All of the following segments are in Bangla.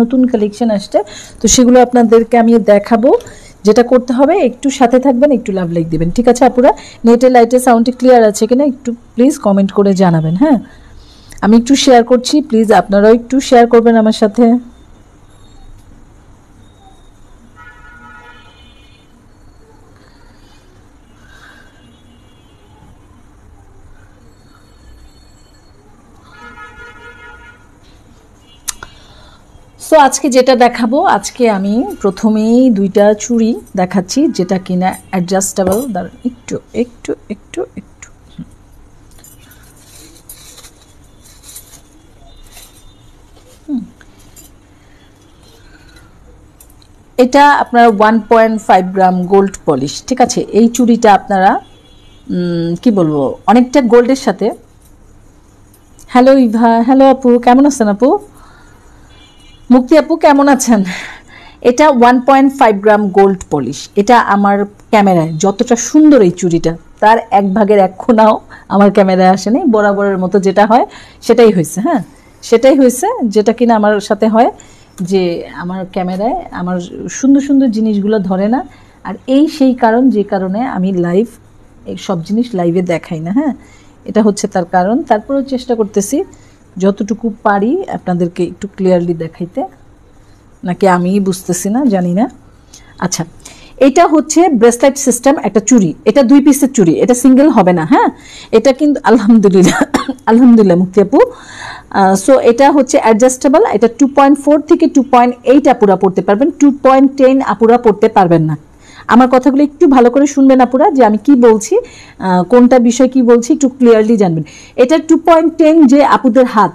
নতুন কালেকশন আসছে তো সেগুলো আপনাদেরকে আমি দেখাবো যেটা করতে হবে একটু সাথে থাকবেন একটু লাভ লাইক দেবেন ঠিক আছে আপুরা নেটের লাইটের সাউন্ডটি ক্লিয়ার আছে কিনা একটু প্লিজ কমেন্ট করে জানাবেন হ্যাঁ আমি একটু শেয়ার করছি প্লিজ আপনারাও একটু শেয়ার করবেন আমার সাথে সো আজকে যেটা দেখাবো আজকে আমি প্রথমেই দুইটা চুড়ি দেখাচ্ছি যেটা কিনা অ্যাডজাস্টেবল দাঁড়ান একটু একটু একটু একটু এটা আপনার one point five gram gold polish ঠিক আছে এই চুড়িটা আপনারা কি বলবো অনেকটা গোল্ডের সাথে হ্যালো ইভা হ্যালো আপু কেমন আছেন আপু মুক্তি আপু কেমন আছেন এটা one point five gram gold polish এটা আমার ক্যামেরায় যতটা সুন্দর এই চুড়িটা তার এক ভাগের এক খুনাও আমার ক্যামেরায় আসেনি বরাবরের মতো যেটা হয় সেটাই হয়েছে হ্যাঁ সেটাই হয়েছে যেটা কিনা আমার সাথে হয় যে আমার ক্যামেরায় আমার সুন্দর সুন্দর জিনিসগুলো ধরে না আর এই সেই কারণ যে কারণে আমি লাইভ এই সব জিনিস লাইভে দেখাই না হ্যাঁ এটা হচ্ছে তার কারণ তারপরেও চেষ্টা করতেছি যতটুকু পারি আপনাদেরকে একটু ক্লিয়ারলি দেখাইতে নাকি আমি বুঝতেছি না জানি না আচ্ছা এটা হচ্ছে ব্রেসলেট সিস্টেম একটা চুরি এটা দুই পিসের চুরি এটা সিঙ্গেল হবে না হ্যাঁ এটা কিন্তু আলহামদুলিল্লাহ আলহামদুলিল্লাহ মুক্তি আপু সো এটা হচ্ছে অ্যাডজাস্টেবল এটা টু পয়েন্ট ফোর থেকে টু পয়েন্ট এইট আপুরা পড়তে পারবেন টু পয়েন্ট টেন আপুরা পড়তে পারবেন না আমার কথাগুলো একটু ভালো করে শুনবেন আপুরা যে আমি কি বলছি কোনটা বিষয় কি বলছি একটু ক্লিয়ারলি জানবেন এটা টু পয়েন্ট টেন যে আপুদের হাত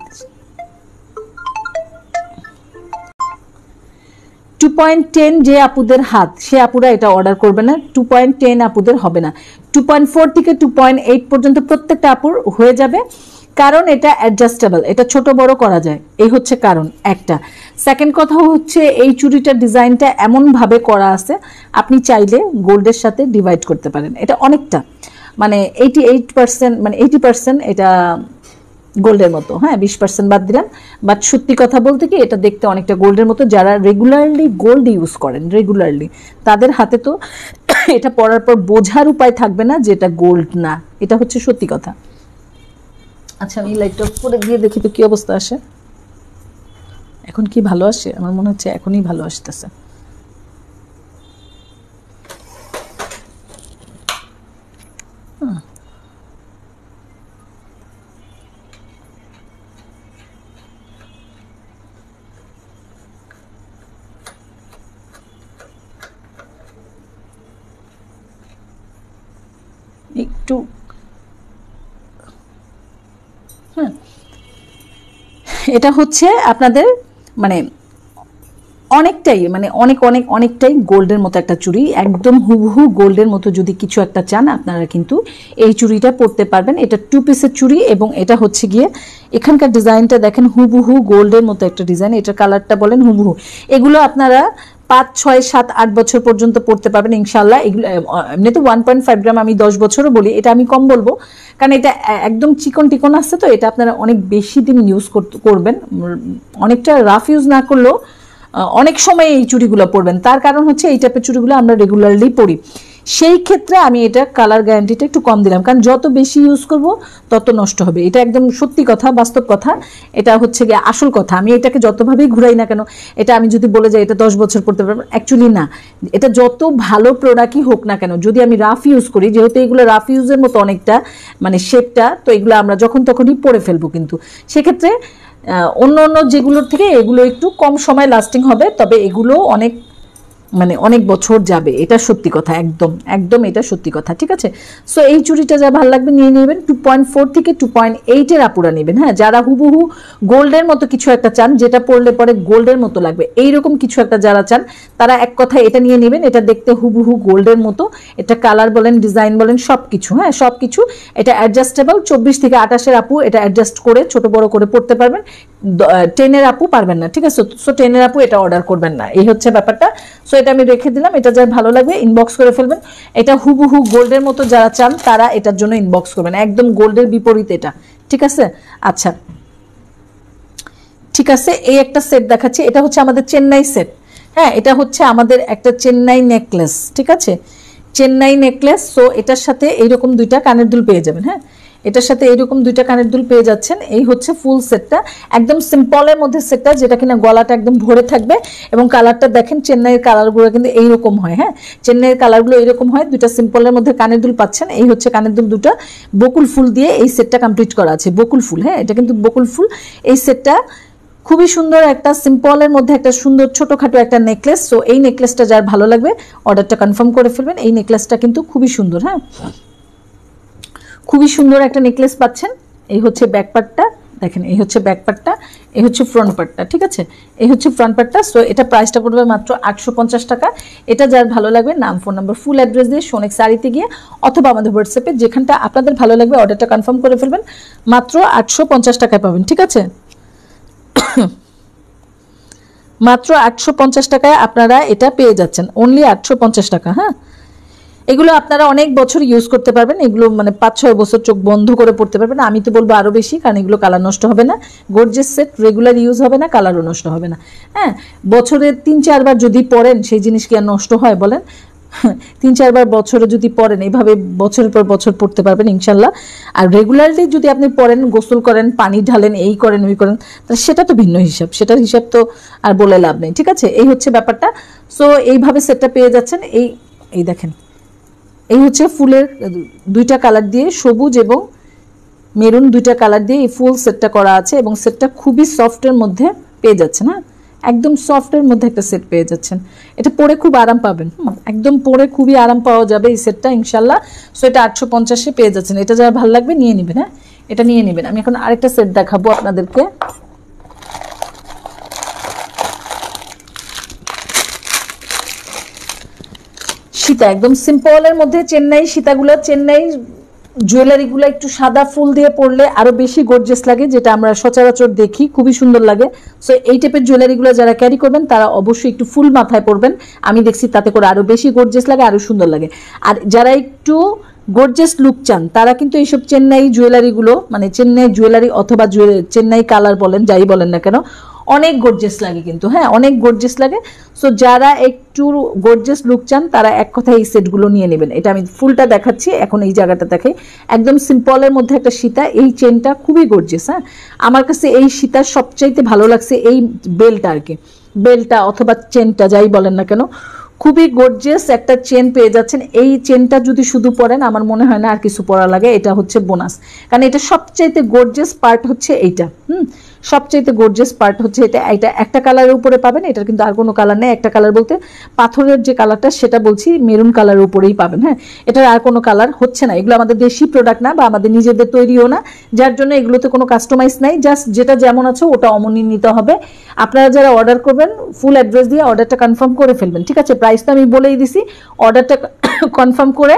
টু পয়েন্ট টেন যে আপুদের হাত সে আপুরা এটা অর্ডার করবে না টু পয়েন্ট টেন আপুদের হবে না টু পয়েন্ট ফোর থেকে টু পয়েন্ট এইট পর্যন্ত প্রত্যেকটা আপুর হয়ে যাবে কারণ এটা অ্যাডজাস্টেবল এটা ছোট বড় করা যায় এই হচ্ছে কারণ একটা সেকেন্ড কথা হচ্ছে এই চুড়িটার ডিজাইনটা এমনভাবে করা আছে আপনি চাইলে গোল্ডের সাথে ডিভাইড করতে পারেন এটা অনেকটা মানে এইটি এইট পার্সেন্ট মানে এইটি পার্সেন্ট এটা গোল্ডের মতো হ্যাঁ বিশ পার্সেন্ট বাদ দিলাম বাট সত্যি কথা বলতে কি এটা দেখতে অনেকটা গোল্ডের মতো যারা রেগুলারলি গোল্ড ইউজ করেন রেগুলারলি তাদের হাতে তো এটা পরার পর বোঝার উপায় থাকবে না যে এটা গোল্ড না এটা হচ্ছে সত্যি কথা আচ্ছা আমি লাইটটা করে দিয়ে দেখি তো কি অবস্থা আসে এখন কি ভালো আসে আমার মনে হচ্ছে এখনই ভালো আসতেছে এটা হচ্ছে আপনাদের মানে অনেকটাই মানে অনেক অনেক অনেকটাই গোল্ডের মতো একটা চুড়ি একদম হুবহু গোল্ডের মতো যদি কিছু একটা চান আপনারা কিন্তু এই চুড়িটা পরতে পারবেন এটা টু পিসের চুড়ি এবং এটা হচ্ছে গিয়ে এখানকার ডিজাইনটা দেখেন হুবহু গোল্ডের মতো একটা ডিজাইন এটার কালারটা বলেন হুবহু এগুলো আপনারা পাঁচ ছয় সাত আট বছর পর্যন্ত পড়তে পারবেন ইনশাল্লাহ এগুলো এমনি তো ওয়ান পয়েন্ট ফাইভ গ্রাম আমি দশ বছরও বলি এটা আমি কম বলবো কারণ এটা একদম চিকন টিকন আসছে তো এটা আপনারা অনেক বেশি দিন ইউজ করবেন অনেকটা রাফ ইউজ না করলেও অনেক সময় এই চুড়িগুলো পরবেন তার কারণ হচ্ছে এই টাইপের চুড়িগুলো আমরা রেগুলারলি পরি সেই ক্ষেত্রে আমি এটা কালার গ্যারান্টিটা একটু কম দিলাম কারণ যত বেশি ইউজ করব তত নষ্ট হবে এটা একদম সত্যি কথা বাস্তব কথা এটা হচ্ছে গিয়ে আসল কথা আমি এটাকে যতভাবেই ঘুরাই না কেন এটা আমি যদি বলে যাই এটা দশ বছর পড়তে পারবো অ্যাকচুয়ালি না এটা যত ভালো প্রোডাক্টই হোক না কেন যদি আমি রাফ ইউজ করি যেহেতু এগুলো রাফ ইউজের মতো অনেকটা মানে শেপটা তো এগুলো আমরা যখন তখনই পরে ফেলবো কিন্তু সেক্ষেত্রে অন্য অন্য যেগুলোর থেকে এগুলো একটু কম সময় লাস্টিং হবে তবে এগুলো অনেক মানে অনেক বছর যাবে এটা সত্যি কথা একদম একদম এটা সত্যি কথা ঠিক আছে সো এই চুড়িটা যা ভালো লাগবে নিয়ে নেবেন টু পয়েন্ট ফোর থেকে টু পয়েন্ট এইটের আপুরা নেবেন হ্যাঁ যারা হুবহু গোল্ডের মতো কিছু একটা চান যেটা পরলে পরে গোল্ডের মতো লাগবে এইরকম কিছু একটা যারা চান তারা এক কথা এটা নিয়ে নেবেন এটা দেখতে হুবহু গোল্ডের মতো এটা কালার বলেন ডিজাইন বলেন সব কিছু হ্যাঁ সব কিছু এটা অ্যাডজাস্টেবল চব্বিশ থেকে আঠাশের আপু এটা অ্যাডজাস্ট করে ছোট বড় করে পড়তে পারবেন টেনের আপু পারবেন না ঠিক আছে সো টেনের আপু এটা অর্ডার করবেন না এই হচ্ছে ব্যাপারটা সো এটা আমি রেখে দিলাম এটা যার ভালো লাগবে ইনবক্স করে ফেলবেন এটা হুবহু গোল্ডের মতো যারা চান তারা এটার জন্য ইনবক্স করবেন একদম গোল্ডের বিপরীত এটা ঠিক আছে আচ্ছা ঠিক আছে এই একটা সেট দেখাচ্ছি এটা হচ্ছে আমাদের চেন্নাই সেট হ্যাঁ এটা হচ্ছে আমাদের একটা চেন্নাই নেকলেস ঠিক আছে চেন্নাই নেকলেস সো এটার সাথে এইরকম দুইটা কানের দুল পেয়ে যাবেন হ্যাঁ এটার সাথে এরকম দুইটা কানের দুল পেয়ে যাচ্ছেন এই হচ্ছে ফুল সেটটা একদম সিম্পলের মধ্যে সেটটা যেটা কিনা গলাটা একদম ভরে থাকবে এবং কালারটা দেখেন চেন্নাইয়ের কালারগুলো কিন্তু এইরকম হয় হ্যাঁ চেন্নাইয়ের কালারগুলো এইরকম হয় দুটা সিম্পলের মধ্যে কানের দুল পাচ্ছেন এই হচ্ছে কানের দুল দুটা বকুল ফুল দিয়ে এই সেটটা কমপ্লিট করা আছে বকুল ফুল হ্যাঁ এটা কিন্তু বকুল ফুল এই সেটটা খুবই সুন্দর একটা সিম্পলের মধ্যে একটা সুন্দর ছোটোখাটো একটা নেকলেস সো এই নেকলেসটা যার ভালো লাগবে অর্ডারটা কনফার্ম করে ফেলবেন এই নেকলেসটা কিন্তু খুবই সুন্দর হ্যাঁ খুবই সুন্দর একটা নেকলেস পাচ্ছেন এই হচ্ছে ব্যাক দেখেন এই হচ্ছে ব্যাকপারটা এই হচ্ছে ফ্রন্ট পার্টটা ঠিক আছে এই হচ্ছে ফ্রন্ট পার্টটা সো এটা প্রাইসটা পড়বে মাত্র আটশো টাকা এটা যার ভালো লাগবে নাম ফোন নাম্বার ফুল অ্যাড্রেস দিয়ে সোনেক শাড়িতে গিয়ে অথবা আমাদের হোয়াটসঅ্যাপে যেখানটা আপনাদের ভালো লাগবে অর্ডারটা কনফার্ম করে ফেলবেন মাত্র আটশো টাকায় পাবেন ঠিক আছে মাত্র আটশো টাকায় আপনারা এটা পেয়ে যাচ্ছেন অনলি আটশো টাকা হ্যাঁ এগুলো আপনারা অনেক বছর ইউজ করতে পারবেন এগুলো মানে পাঁচ ছয় বছর চোখ বন্ধ করে পড়তে পারবেন আমি তো বলবো আরও বেশি কারণ এগুলো কালার নষ্ট হবে না গোর্জেস সেট রেগুলার ইউজ হবে না কালারও নষ্ট হবে না হ্যাঁ বছরে তিন চারবার যদি পড়েন সেই জিনিস কি আর নষ্ট হয় বলেন তিন চারবার বছরে যদি পরেন এইভাবে বছরের পর বছর পড়তে পারবেন ইনশাল্লাহ আর রেগুলারলি যদি আপনি পড়েন গোসল করেন পানি ঢালেন এই করেন ওই করেন তাহলে সেটা তো ভিন্ন হিসাব সেটার হিসাব তো আর বলে লাভ নেই ঠিক আছে এই হচ্ছে ব্যাপারটা সো এইভাবে সেটটা পেয়ে যাচ্ছেন এই এই দেখেন এই হচ্ছে ফুলের দুইটা কালার দিয়ে সবুজ এবং মেরুন দুইটা কালার দিয়ে এই ফুল সেটটা করা আছে এবং সেটটা খুবই সফটের মধ্যে পেয়ে যাচ্ছে না হ্যাঁ? একদম সফটের মধ্যে একটা সেট পেয়ে যাচ্ছেন এটা পরে খুব আরাম পাবেন একদম পরে খুবই আরাম পাওয়া যাবে এই সেটটা ইনশাল্লাহ সো এটা আটশো পঞ্চাশে পেয়ে যাচ্ছেন এটা যারা ভালো লাগবে নিয়ে নেবেন হ্যাঁ এটা নিয়ে নেবেন আমি এখন আরেকটা সেট দেখাবো আপনাদেরকে সীতা একদম সিম্পলের মধ্যে চেন্নাই সীতাগুলো চেন্নাই জুয়েলারিগুলো একটু সাদা ফুল দিয়ে পড়লে আরও বেশি গর্জেস লাগে যেটা আমরা সচরাচর দেখি খুবই সুন্দর লাগে সো এই টাইপের জুয়েলারিগুলো যারা ক্যারি করবেন তারা অবশ্যই একটু ফুল মাথায় পরবেন আমি দেখছি তাতে করে আরও বেশি গর্জেস লাগে আরও সুন্দর লাগে আর যারা একটু গর্জেস লুক চান তারা কিন্তু এইসব চেন্নাই জুয়েলারিগুলো মানে চেন্নাই জুয়েলারি অথবা চেন্নাই কালার বলেন যাই বলেন না কেন অনেক গর্জেস লাগে কিন্তু হ্যাঁ অনেক গর্জেস লাগে সো যারা একটু গর্জেস লুক চান তারা এক কথায় এই সেটগুলো নিয়ে নেবেন এটা আমি ফুলটা দেখাচ্ছি এখন এই জায়গাটা দেখাই একদম সিম্পলের মধ্যে একটা সীতা এই চেনটা খুবই গর্জেস হ্যাঁ আমার কাছে এই সীতার সবচাইতে ভালো লাগছে এই বেলটা আর কি বেলটা অথবা চেনটা যাই বলেন না কেন খুবই গর্জিয়াস একটা চেন পেয়ে যাচ্ছেন এই চেনটা যদি শুধু পরেন আমার মনে হয় না আর কিছু পরা লাগে এটা হচ্ছে বোনাস কারণ এটা সবচাইতে গর্জিয়াস পার্ট হচ্ছে এইটা হুম সবচেয়ে গর্জিয়াস পার্ট হচ্ছে এটা এটা একটা কালারের উপরে পাবেন এটার কিন্তু আর কোনো কালার নেই একটা কালার বলতে পাথরের যে কালারটা সেটা বলছি মেরুন কালারের উপরেই পাবেন হ্যাঁ এটার আর কোনো কালার হচ্ছে না এগুলো আমাদের দেশি প্রোডাক্ট না বা আমাদের নিজেদের তৈরিও না যার জন্য এগুলোতে কোনো কাস্টমাইজ নাই জাস্ট যেটা যেমন আছে ওটা অমনি নিতে হবে আপনারা যারা অর্ডার করবেন ফুল অ্যাড্রেস দিয়ে অর্ডারটা কনফার্ম করে ফেলবেন ঠিক আছে প্রাইসটা আমি বলেই দিছি অর্ডারটা কনফার্ম করে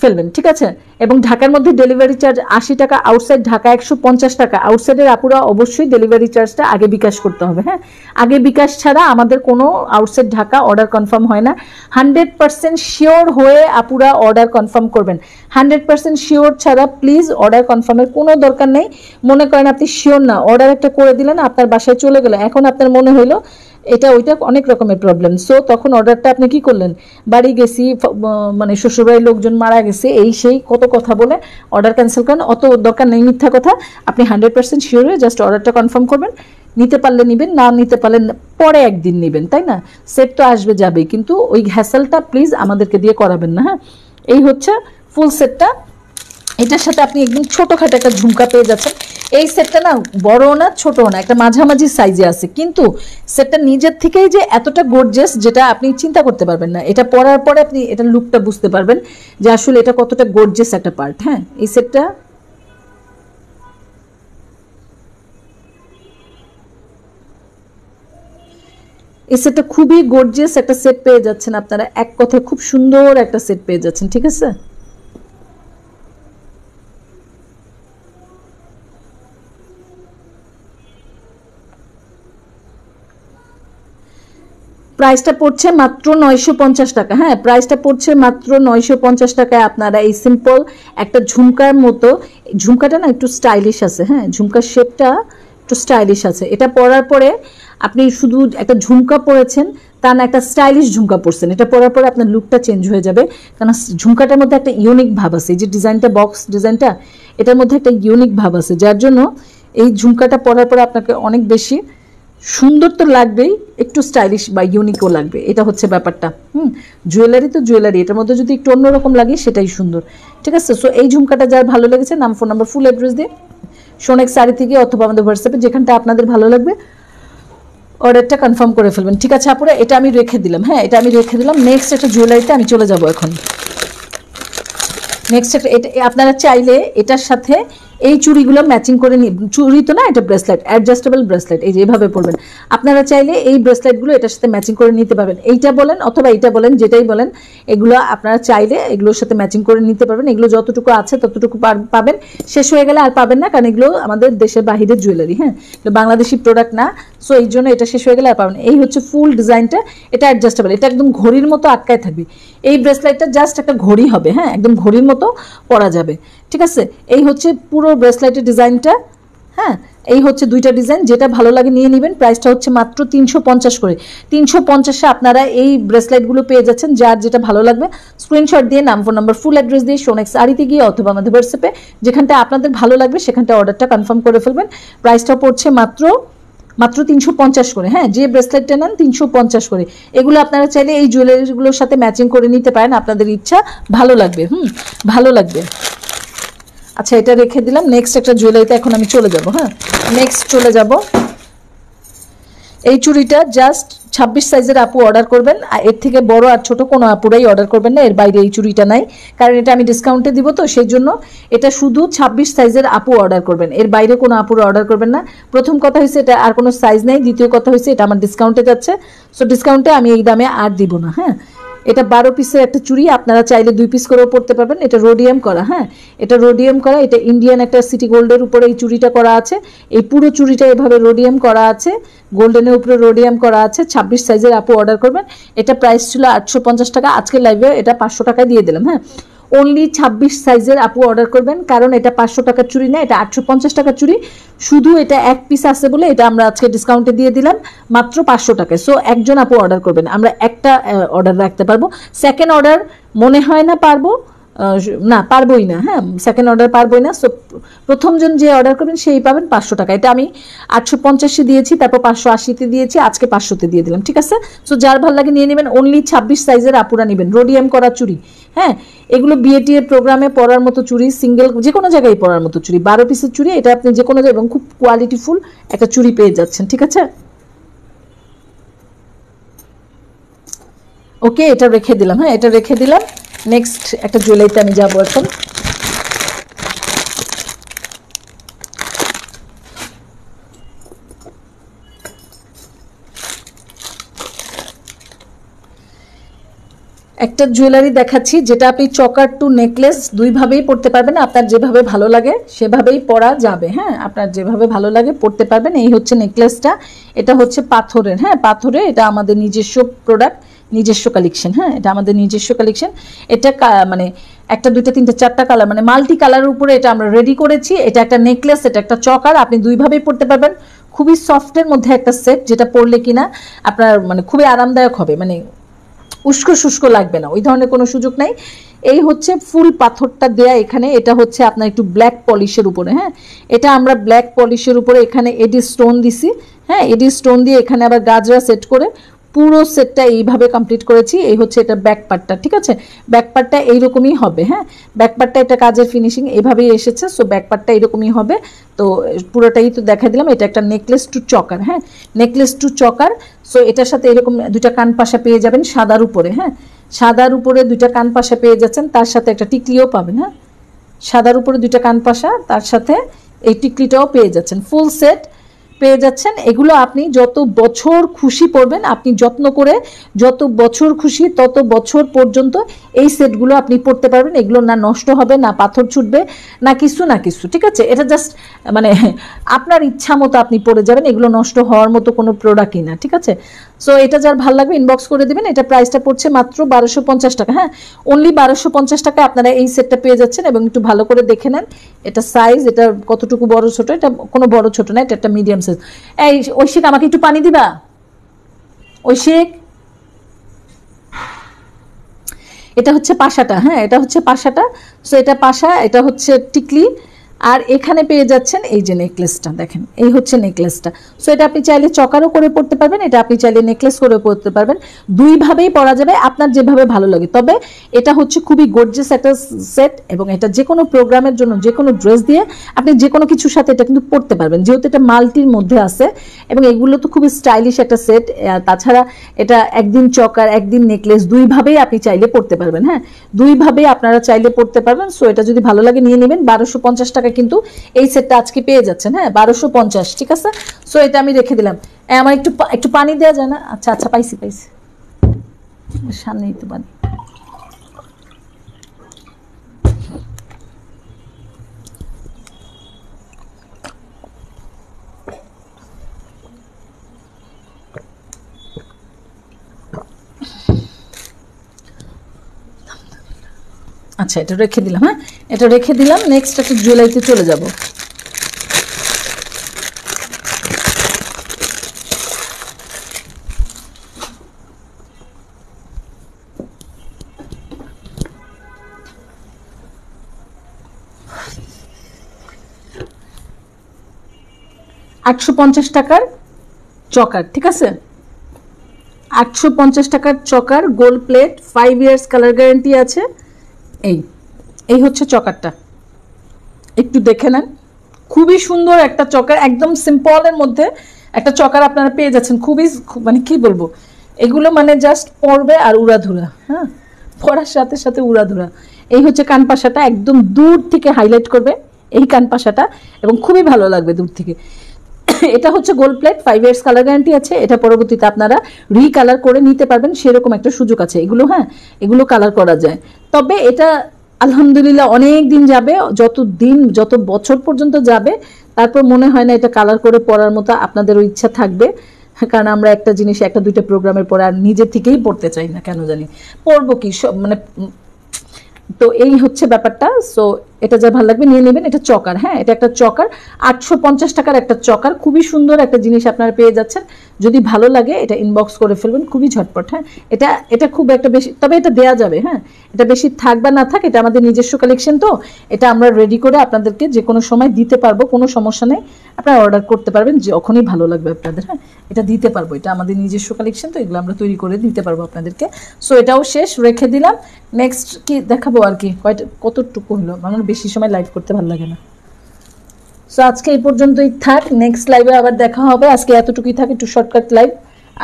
ফেলবেন ঠিক আছে এবং ঢাকার মধ্যে ডেলিভারি চার্জ আশি টাকা আউটসাইড ঢাকা একশো পঞ্চাশ টাকা আউটসাইডের আপুরা অবশ্যই ডেলিভারি চার্জটা আগে বিকাশ করতে হবে হ্যাঁ আগে বিকাশ ছাড়া আমাদের কোনো আউটসাইড ঢাকা অর্ডার কনফার্ম হয় না হান্ড্রেড পার্সেন্ট শিওর হয়ে আপুরা অর্ডার কনফার্ম করবেন হান্ড্রেড পার্সেন্ট শিওর ছাড়া প্লিজ অর্ডার কনফার্মের কোনো দরকার নেই মনে করেন আপনি শিওর না অর্ডার একটা করে দিলেন আপনার বাসায় চলে গেলেন এখন আপনার মনে হইলো এটা ওইটা অনেক রকমের প্রবলেম সো তখন অর্ডারটা আপনি কি করলেন বাড়ি গেছি মানে শ্বশুরবাড়ির লোকজন মারা গেছে এই সেই কত কথা বলে অর্ডার ক্যান্সেল করেন অত দরকার নেই মিথ্যা কথা আপনি হান্ড্রেড পার্সেন্ট শিওর হয়ে জাস্ট অর্ডারটা কনফার্ম করবেন নিতে পারলে নেবেন না নিতে পারলে পরে একদিন নেবেন তাই না সেট তো আসবে যাবে কিন্তু ওই হ্যাসেলটা প্লিজ আমাদেরকে দিয়ে করাবেন না হ্যাঁ এই হচ্ছে ফুল সেটটা এটার সাথে আপনি একদম ছোটোখাটো একটা ঝুমকা পেয়ে যাচ্ছেন এই সেটটা না বড় না ছোট না একটা মাঝামাঝি সাইজে আছে কিন্তু সেটটা নিজের থেকেই যে এতটা গোর্জেস যেটা আপনি চিন্তা করতে পারবেন না এটা পরার পরে আপনি এটা লুকটা বুঝতে পারবেন যে আসলে এটা কতটা গোর্জেস একটা পার্ট হ্যাঁ এই সেটটা এই সেটটা খুবই গর্জেস একটা সেট পেয়ে যাচ্ছেন আপনারা এক কথায় খুব সুন্দর একটা সেট পেয়ে যাচ্ছেন ঠিক আছে প্রাইসটা পড়ছে মাত্র নয়শো পঞ্চাশ টাকা হ্যাঁ প্রাইসটা পড়ছে মাত্র নয়শো পঞ্চাশ টাকায় আপনারা এই সিম্পল একটা ঝুমকার মতো ঝুমকাটা না একটু স্টাইলিশ আছে হ্যাঁ ঝুমকার শেপটা একটু স্টাইলিশ আছে এটা পরার পরে আপনি শুধু একটা ঝুমকা পরেছেন তা না একটা স্টাইলিশ ঝুমকা পরছেন এটা পরার পরে আপনার লুকটা চেঞ্জ হয়ে যাবে কারণ ঝুমকাটার মধ্যে একটা ইউনিক ভাব আছে যে ডিজাইনটা বক্স ডিজাইনটা এটার মধ্যে একটা ইউনিক ভাব আছে যার জন্য এই ঝুমকাটা পরার পরে আপনাকে অনেক বেশি সুন্দর তো লাগবেই একটু স্টাইলিশ বা ইউনিকও লাগবে এটা হচ্ছে ব্যাপারটা হুম জুয়েলারি তো জুয়েলারি এটার মধ্যে যদি একটু অন্যরকম লাগে সেটাই সুন্দর ঠিক আছে সো এই ঝুমকাটা যার ভালো লেগেছে নাম ফোন নাম্বার ফুল অ্যাড্রেস দিয়ে সোনেক শাড়ি থেকে অথবা আমাদের হোয়াটসঅ্যাপে যেখানটা আপনাদের ভালো লাগবে অর্ডারটা কনফার্ম করে ফেলবেন ঠিক আছে আপুরা এটা আমি রেখে দিলাম হ্যাঁ এটা আমি রেখে দিলাম নেক্সট একটা জুয়েলারিতে আমি চলে যাব এখন নেক্সট একটা এটা আপনারা চাইলে এটার সাথে এই চুড়িগুলো ম্যাচিং করে নিয়ে চুড়ি তো না এটা ব্রেসলেট অ্যাডজাস্টেবল ব্রেসলেট এই যে এভাবে পরবেন আপনারা চাইলে এই ব্রেসলেটগুলো এটার সাথে ম্যাচিং করে নিতে পারবেন এইটা বলেন অথবা এইটা বলেন যেটাই বলেন এগুলো আপনারা চাইলে এগুলোর সাথে ম্যাচিং করে নিতে পারবেন এগুলো যতটুকু আছে ততটুকু পাবেন শেষ হয়ে গেলে আর পাবেন না কারণ এগুলো আমাদের দেশের বাহিরের জুয়েলারি হ্যাঁ বাংলাদেশি প্রোডাক্ট না সো এই জন্য এটা শেষ হয়ে গেলে আর পাবেন এই হচ্ছে ফুল ডিজাইনটা এটা অ্যাডজাস্টেবল এটা একদম ঘড়ির মতো আটকায় থাকবে এই ব্রেসলেটটা জাস্ট একটা ঘড়ি হবে হ্যাঁ একদম ঘড়ির মতো পরা যাবে ঠিক আছে এই হচ্ছে পুরো ব্রেসলেটের ডিজাইনটা হ্যাঁ এই হচ্ছে দুইটা ডিজাইন যেটা ভালো লাগে নিয়ে নেবেন প্রাইসটা হচ্ছে মাত্র তিনশো পঞ্চাশ করে তিনশো পঞ্চাশে আপনারা এই ব্রেসলেটগুলো পেয়ে যাচ্ছেন যার যেটা ভালো লাগবে স্ক্রিনশট দিয়ে নাম ফোন নাম্বার ফুল অ্যাড্রেস দিয়ে সোনেক্স আড়িতে গিয়ে অথবা আমাদের হোয়াটসঅ্যাপে যেখানটা আপনাদের ভালো লাগবে সেখানটা অর্ডারটা কনফার্ম করে ফেলবেন প্রাইসটা পড়ছে মাত্র মাত্র তিনশো পঞ্চাশ করে হ্যাঁ যে ব্রেসলেটটা নেন তিনশো পঞ্চাশ করে এগুলো আপনারা চাইলে এই জুয়েলারিগুলোর সাথে ম্যাচিং করে নিতে পারেন আপনাদের ইচ্ছা ভালো লাগবে হুম ভালো লাগবে আচ্ছা এটা রেখে দিলাম নেক্সট একটা জুয়েলারিতে এখন আমি চলে যাব হ্যাঁ নেক্সট চলে যাব এই চুড়িটা জাস্ট ছাব্বিশ সাইজের আপু অর্ডার করবেন আর এর থেকে বড় আর ছোট কোনো আপুরাই অর্ডার করবেন না এর বাইরে এই চুড়িটা নাই কারণ এটা আমি ডিসকাউন্টে দিব তো সেই জন্য এটা শুধু ছাব্বিশ সাইজের আপু অর্ডার করবেন এর বাইরে কোনো আপুরা অর্ডার করবেন না প্রথম কথা হয়েছে এটা আর কোনো সাইজ নেই দ্বিতীয় কথা হয়েছে এটা আমার ডিসকাউন্টে যাচ্ছে সো ডিসকাউন্টে আমি এই দামে আর দিব না হ্যাঁ এটা বারো পিসের একটা চুড়ি আপনারা চাইলে দুই পিস করেও পরতে পারবেন এটা রোডিয়াম করা হ্যাঁ এটা রোডিয়াম করা এটা ইন্ডিয়ান একটা সিটি গোল্ডের উপরে এই চুড়িটা করা আছে এই পুরো চুড়িটা এভাবে রোডিয়াম করা আছে গোল্ডেনের উপরে রোডিয়াম করা আছে ছাব্বিশ সাইজের আপু অর্ডার করবেন এটা প্রাইস ছিল আটশো টাকা আজকে লাইভে এটা পাঁচশো টাকায় দিয়ে দিলাম হ্যাঁ অনলি ছাব্বিশ সাইজের আপু অর্ডার করবেন কারণ এটা পাঁচশো টাকার চুরি না এটা আটশো পঞ্চাশ টাকার চুরি শুধু এটা এক পিস আছে বলে এটা আমরা আজকে ডিসকাউন্টে দিয়ে দিলাম মাত্র পাঁচশো টাকায় সো একজন আপু অর্ডার করবেন আমরা একটা অর্ডার রাখতে পারবো সেকেন্ড অর্ডার মনে হয় না পারবো না পারবই না হ্যাঁ সেকেন্ড অর্ডার পারবই না সো প্রথমজন যে অর্ডার করবেন সেই পাবেন পাঁচশো টাকা এটা আমি আটশো পঞ্চাশে দিয়েছি তারপর পাঁচশো আশিতে দিয়েছি আজকে পাঁচশোতে দিয়ে দিলাম ঠিক আছে সো যার ভালো লাগে নিয়ে নেবেন অনলি ছাব্বিশ সাইজের আপুরা নেবেন রোডিয়াম করা চুড়ি হ্যাঁ এগুলো এর প্রোগ্রামে পরার মতো চুরি সিঙ্গেল যে কোনো জায়গায় পরার মতো চুরি বারো পিসের চুড়ি এটা আপনি যে কোনো জায়গায় এবং খুব কোয়ালিটিফুল একটা চুড়ি পেয়ে যাচ্ছেন ঠিক আছে ওকে এটা রেখে দিলাম হ্যাঁ এটা রেখে দিলাম নেক্সট একটা জুয়েলারিতে আমি যাবো এখন একটা জুয়েলারি দেখাচ্ছি যেটা আপনি চকার টু নেকলেস দুইভাবেই পড়তে পারবেন আপনার যেভাবে ভালো লাগে সেভাবেই পরা যাবে হ্যাঁ আপনার যেভাবে ভালো লাগে পড়তে পারবেন এই হচ্ছে নেকলেসটা এটা হচ্ছে পাথরের হ্যাঁ পাথরে এটা আমাদের নিজস্ব প্রোডাক্ট নিজস্ব কালেকশন হ্যাঁ এটা আমাদের নিজস্ব কালেকশন এটা মানে একটা দুইটা তিনটা চারটা কালার মানে মাল্টি কালারের উপরে এটা আমরা রেডি করেছি এটা একটা নেকলেস এটা একটা চকার আপনি দুইভাবেই পড়তে পারবেন খুবই সফটের মধ্যে একটা সেট যেটা পরলে কিনা আপনার মানে খুবই আরামদায়ক হবে মানে উস্কো শুষ্ক লাগবে না ওই ধরনের কোনো সুযোগ নাই এই হচ্ছে ফুল পাথরটা দেয়া এখানে এটা হচ্ছে আপনার একটু ব্ল্যাক পলিশের উপরে হ্যাঁ এটা আমরা ব্ল্যাক পলিশের উপরে এখানে এডি স্টোন দিছি হ্যাঁ এডি স্টোন দিয়ে এখানে আবার গাজরা সেট করে পুরো সেটটা এইভাবে কমপ্লিট করেছি এই হচ্ছে এটা ব্যাক পার্টটা ঠিক আছে ব্যাক পার্টটা এইরকমই হবে হ্যাঁ ব্যাক পার্টটা এটা কাজের ফিনিশিং এইভাবেই এসেছে সো ব্যাক পার্টটা এরকমই হবে তো পুরোটাই তো দেখা দিলাম এটা একটা নেকলেস টু চকার হ্যাঁ নেকলেস টু চকার সো এটার সাথে এরকম দুইটা কান পাশা পেয়ে যাবেন সাদার উপরে হ্যাঁ সাদার উপরে দুইটা কান পাশা পেয়ে যাচ্ছেন তার সাথে একটা টিকলিও পাবেন হ্যাঁ সাদার উপরে দুইটা কান পাশা তার সাথে এই টিকলিটাও পেয়ে যাচ্ছেন ফুল সেট পেয়ে যাচ্ছেন এগুলো আপনি যত বছর খুশি পড়বেন আপনি যত্ন করে যত বছর খুশি তত বছর পর্যন্ত এই সেটগুলো আপনি পড়তে পারবেন এগুলো না নষ্ট হবে না পাথর ছুটবে না কিছু না কিছু ঠিক আছে এটা জাস্ট মানে আপনার ইচ্ছা মতো আপনি পড়ে যাবেন এগুলো নষ্ট হওয়ার মতো কোনো প্রোডাক্টই না ঠিক আছে সো এটা যার ভালো লাগবে ইনবক্স করে দেবেন এটা প্রাইসটা পড়ছে মাত্র বারোশো টাকা হ্যাঁ অনলি বারোশো টাকা আপনারা এই সেটটা পেয়ে যাচ্ছেন এবং একটু ভালো করে দেখে নেন এটা সাইজ এটা কতটুকু বড় ছোট এটা কোনো বড় ছোট না এটা একটা মিডিয়াম প্রিন্সেস এই ঐশিক আমাকে একটু পানি দিবা ঐশিক এটা হচ্ছে পাশাটা হ্যাঁ এটা হচ্ছে পাশাটা সো এটা পাশা এটা হচ্ছে টিকলি আর এখানে পেয়ে যাচ্ছেন এই যে নেকলেসটা দেখেন এই হচ্ছে নেকলেসটা সো এটা আপনি চাইলে চকারও করে পড়তে পারবেন এটা আপনি চাইলে নেকলেস করে পড়তে পারবেন দুইভাবেই পরা যাবে আপনার যেভাবে ভালো লাগে তবে এটা হচ্ছে খুবই গর্জেস একটা সেট এবং এটা যে কোনো প্রোগ্রামের জন্য যে কোনো ড্রেস দিয়ে আপনি যে কোনো কিছুর সাথে এটা কিন্তু পড়তে পারবেন যেহেতু এটা মাল্টির মধ্যে আছে এবং এগুলো তো খুবই স্টাইলিশ একটা সেট তাছাড়া এটা একদিন চকার একদিন নেকলেস দুইভাবেই আপনি চাইলে পড়তে পারবেন হ্যাঁ দুইভাবেই আপনারা চাইলে পড়তে পারবেন সো এটা যদি ভালো লাগে নিয়ে নেবেন বারোশো পঞ্চাশ টাকা টাকা কিন্তু এই সেটটা আজকে পেয়ে যাচ্ছেন হ্যাঁ বারোশো পঞ্চাশ ঠিক আছে সো এটা আমি রেখে দিলাম আমার একটু একটু পানি দেওয়া যায় না আচ্ছা আচ্ছা পাইছি পাইছি সামনেই তো পানি আচ্ছা এটা রেখে দিলাম হ্যাঁ এটা রেখে দিলাম নেক্সট একটা জুয়েলারিতে চলে যাব আটশো পঞ্চাশ টাকার চকার ঠিক আছে আটশো পঞ্চাশ টাকার চকার gold plate five years colour guarantee আছে এই এই হচ্ছে চকারটা একটু দেখে নেন খুবই সুন্দর একটা চকার একদম সিম্পলের মধ্যে একটা চকার আপনারা পেয়ে যাচ্ছেন খুবই মানে কি বলবো এগুলো মানে জাস্ট পড়বে আর উড়াধুরা হ্যাঁ পড়ার সাথে সাথে উড়াধুরা এই হচ্ছে কানপাশাটা একদম দূর থেকে হাইলাইট করবে এই কানপাশাটা এবং খুবই ভালো লাগবে দূর থেকে এটা হচ্ছে gold plate five years colour guarantee আছে এটা পরবর্তীতে আপনারা রিকালার করে নিতে পারবেন সেরকম একটা সুযোগ আছে এগুলো হ্যাঁ এগুলো কালার করা যায় তবে এটা আলহামদুলিল্লাহ অনেক দিন যাবে যত দিন যত বছর পর্যন্ত যাবে তারপর মনে হয় না এটা কালার করে পড়ার মতো আপনাদেরও ইচ্ছা থাকবে কারণ আমরা একটা জিনিস একটা দুইটা প্রোগ্রামের পরে আর নিজের থেকেই পড়তে চাই না কেন জানি পড়বো কি সব মানে তো এই হচ্ছে ব্যাপারটা সো এটা যা ভালো লাগবে নিয়ে নেবেন এটা চকার হ্যাঁ এটা একটা চকার আটশো পঞ্চাশ টাকার একটা চকার খুবই সুন্দর একটা জিনিস আপনারা পেয়ে যাচ্ছেন যদি ভালো লাগে এটা ইনবক্স করে ফেলবেন খুবই ঝটপট হ্যাঁ এটা এটা খুব একটা বেশি তবে এটা দেয়া যাবে হ্যাঁ এটা বেশি থাক বা না থাক এটা আমাদের নিজস্ব কালেকশন তো এটা আমরা রেডি করে আপনাদেরকে যে কোনো সময় দিতে পারবো কোনো সমস্যা নেই আপনারা অর্ডার করতে পারবেন যখনই ভালো লাগবে আপনাদের হ্যাঁ এটা দিতে পারবো এটা আমাদের নিজস্ব কালেকশন তো এগুলো আমরা তৈরি করে দিতে পারবো আপনাদেরকে সো এটাও শেষ রেখে দিলাম নেক্সট কি দেখাবো আর কি কয়টা কতটুকু হলো আমার বেশি সময় লাইভ করতে ভালো লাগে না সো আজকে এই পর্যন্তই থাক নেক্সট লাইভে আবার দেখা হবে আজকে এতটুকুই থাক একটু শর্টকাট লাইভ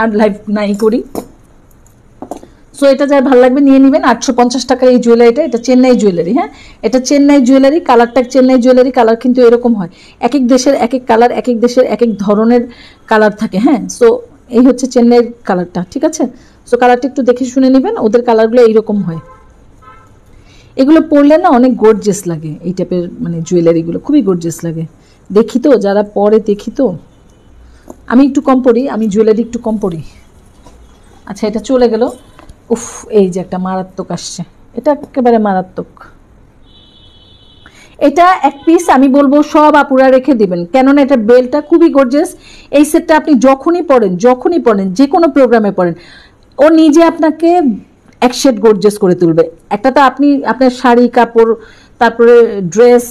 আর লাইভ নাই করি সো এটা যার ভালো লাগবে নিয়ে নেবেন আটশো পঞ্চাশ টাকার এই জুয়েলারিটা এটা চেন্নাই জুয়েলারি হ্যাঁ এটা চেন্নাই জুয়েলারি কালারটা চেন্নাই জুয়েলারি কালার কিন্তু এরকম হয় এক এক দেশের এক এক কালার এক এক দেশের এক এক ধরনের কালার থাকে হ্যাঁ সো এই হচ্ছে চেন্নাইয়ের কালারটা ঠিক আছে সো কালারটা একটু দেখে শুনে নেবেন ওদের কালারগুলো এইরকম হয় এগুলো পরলে না অনেক গর্জেস লাগে এই টাইপের মানে জুয়েলারিগুলো খুবই গর্জেস লাগে দেখি তো যারা পরে দেখি তো আমি একটু কম পড়ি আমি জুয়েলারি একটু কম পড়ি আচ্ছা এটা চলে গেল উফ এই যে একটা মারাত্মক আসছে এটা একেবারে মারাত্মক এটা এক পিস আমি বলবো সব আপুরা রেখে দিবেন কেননা এটা বেলটা খুবই গর্জেস এই সেটটা আপনি যখনই পড়েন যখনই পড়েন যে কোনো প্রোগ্রামে পড়েন ও নিজে আপনাকে এক সেট গর্জেস করে তুলবে একটা তো আপনি আপনার শাড়ি কাপড় তারপরে ড্রেস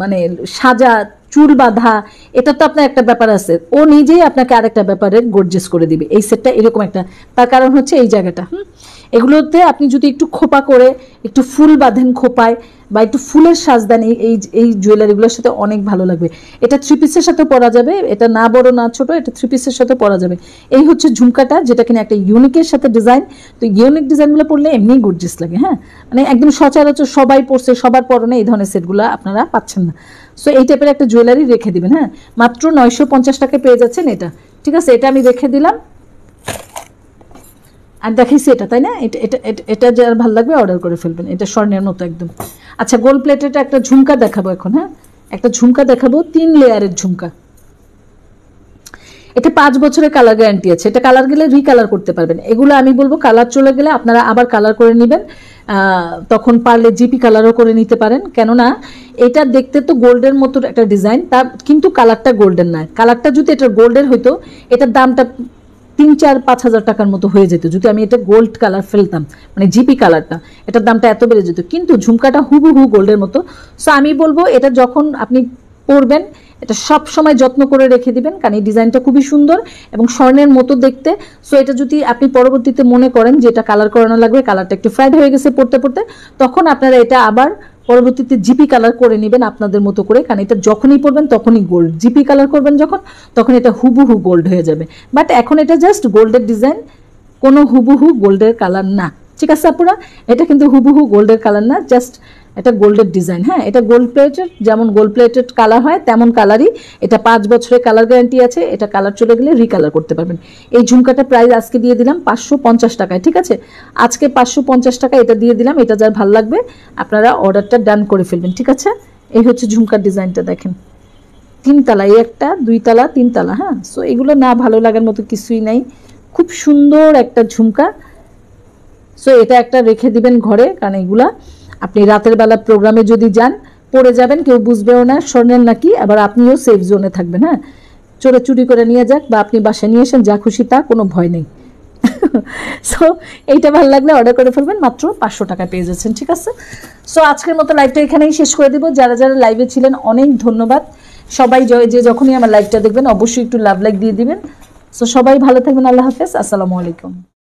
মানে সাজা চুল বাঁধা এটা তো আপনার একটা ব্যাপার আছে ও নিজেই আপনাকে আরেকটা ব্যাপারে গর্জেস করে দিবে এই সেটটা এরকম একটা তার কারণ হচ্ছে এই জায়গাটা হুম এগুলোতে আপনি যদি একটু খোপা করে একটু ফুল বাঁধেন খোপায় বা একটু ফুলের সাজ দেন এই এই জুয়েলারিগুলোর সাথে অনেক ভালো লাগবে এটা থ্রি পিসের সাথে পরা যাবে এটা না বড় না ছোট এটা থ্রি পিসের সাথে পরা যাবে এই হচ্ছে ঝুমকাটা যেটা কিনা একটা ইউনিকের সাথে ডিজাইন তো ইউনিক ডিজাইনগুলো পরলে এমনি গর্জেস লাগে হ্যাঁ মানে একদম সচরাচর সবাই পরছে সবার পরনে এই ধরনের সেটগুলো আপনারা পাচ্ছেন না সো এই টাইপের একটা জুয়েলারি রেখে দিবেন হ্যাঁ মাত্র নয়শো পঞ্চাশ টাকায় পেয়ে যাচ্ছেন এটা ঠিক আছে এটা আমি রেখে দিলাম আর দেখাইছি এটা তাই না এটা এটা এটা যার ভালো লাগবে অর্ডার করে ফেলবেন এটা স্বর্ণের মতো একদম আচ্ছা গোল্ড প্লেটের একটা ঝুমকা দেখাবো এখন হ্যাঁ একটা ঝুমকা দেখাবো তিন লেয়ারের ঝুমকা এটা পাঁচ বছরের কালার গ্যারান্টি আছে এটা কালার গেলে রিকালার করতে পারবেন এগুলো আমি বলবো কালার চলে গেলে আপনারা আবার কালার করে নেবেন তখন পারলে জিপি কালারও করে নিতে পারেন কেননা এটা দেখতে তো গোল্ডের মতো একটা ডিজাইন তার কিন্তু কালারটা গোল্ডেন না কালারটা যদি এটা গোল্ডের হইতো এটার দামটা তিন চার পাঁচ হাজার টাকার মতো হয়ে যেত যদি আমি এটা গোল্ড কালার ফেলতাম মানে জিপি কালারটা এটার দামটা এত বেড়ে যেত কিন্তু ঝুমকাটা হুবহু গোল্ডের মতো সো আমি বলবো এটা যখন আপনি পরবেন এটা সব সময় যত্ন করে রেখে দিবেন কারণ এই ডিজাইনটা খুবই সুন্দর এবং স্বর্ণের মতো দেখতে সো এটা যদি আপনি পরবর্তীতে মনে করেন যে এটা কালার করানো লাগবে কালারটা একটু ফ্রাইড হয়ে গেছে পড়তে পড়তে তখন আপনারা এটা আবার পরবর্তীতে জিপি কালার করে নেবেন আপনাদের মতো করে কারণ এটা যখনই পরবেন তখনই গোল্ড জিপি কালার করবেন যখন তখন এটা হুবহু গোল্ড হয়ে যাবে বাট এখন এটা জাস্ট গোল্ডের ডিজাইন কোনো হুবুহু গোল্ডের কালার না ঠিক আছে আপুরা এটা কিন্তু হুবুহু গোল্ডের কালার না জাস্ট এটা গোল্ডের ডিজাইন হ্যাঁ এটা গোল্ড প্লেটেড যেমন গোল্ড প্লেটেড কালার হয় তেমন কালারই এটা পাঁচ বছরের কালার গ্যারান্টি আছে এটা কালার চলে গেলে রিকালার করতে পারবেন এই ঝুমকাটা প্রাইস আজকে দিয়ে দিলাম পাঁচশো পঞ্চাশ টাকায় ঠিক আছে আজকে পাঁচশো পঞ্চাশ টাকা এটা দিয়ে দিলাম এটা যার ভাল লাগবে আপনারা অর্ডারটা ডান করে ফেলবেন ঠিক আছে এই হচ্ছে ঝুমকার ডিজাইনটা দেখেন তিনতলা এই একটা দুইতলা তিনতলা হ্যাঁ সো এগুলো না ভালো লাগার মতো কিছুই নাই খুব সুন্দর একটা ঝুমকা সো এটা একটা রেখে দিবেন ঘরে কারণ এগুলা আপনি রাতের বেলা প্রোগ্রামে যদি যান পড়ে যাবেন কেউ বুঝবেও না শোনেন নাকি আবার আপনিও সেফ জোনে থাকবেন হ্যাঁ চোরা চুরি করে নিয়ে যাক বা আপনি বাসায় নিয়ে এসেন যা খুশি তা কোনো ভয় নেই সো এইটা ভালো লাগলে অর্ডার করে ফেলবেন মাত্র পাঁচশো টাকা পেয়ে যাচ্ছেন ঠিক আছে সো আজকের মতো লাইভটা এখানেই শেষ করে দেবো যারা যারা লাইভে ছিলেন অনেক ধন্যবাদ সবাই জয় যে যখনই আমার লাইভটা দেখবেন অবশ্যই একটু লাভ লাইক দিয়ে দিবেন সো সবাই ভালো থাকবেন আল্লাহ হাফেজ আসসালামু আলাইকুম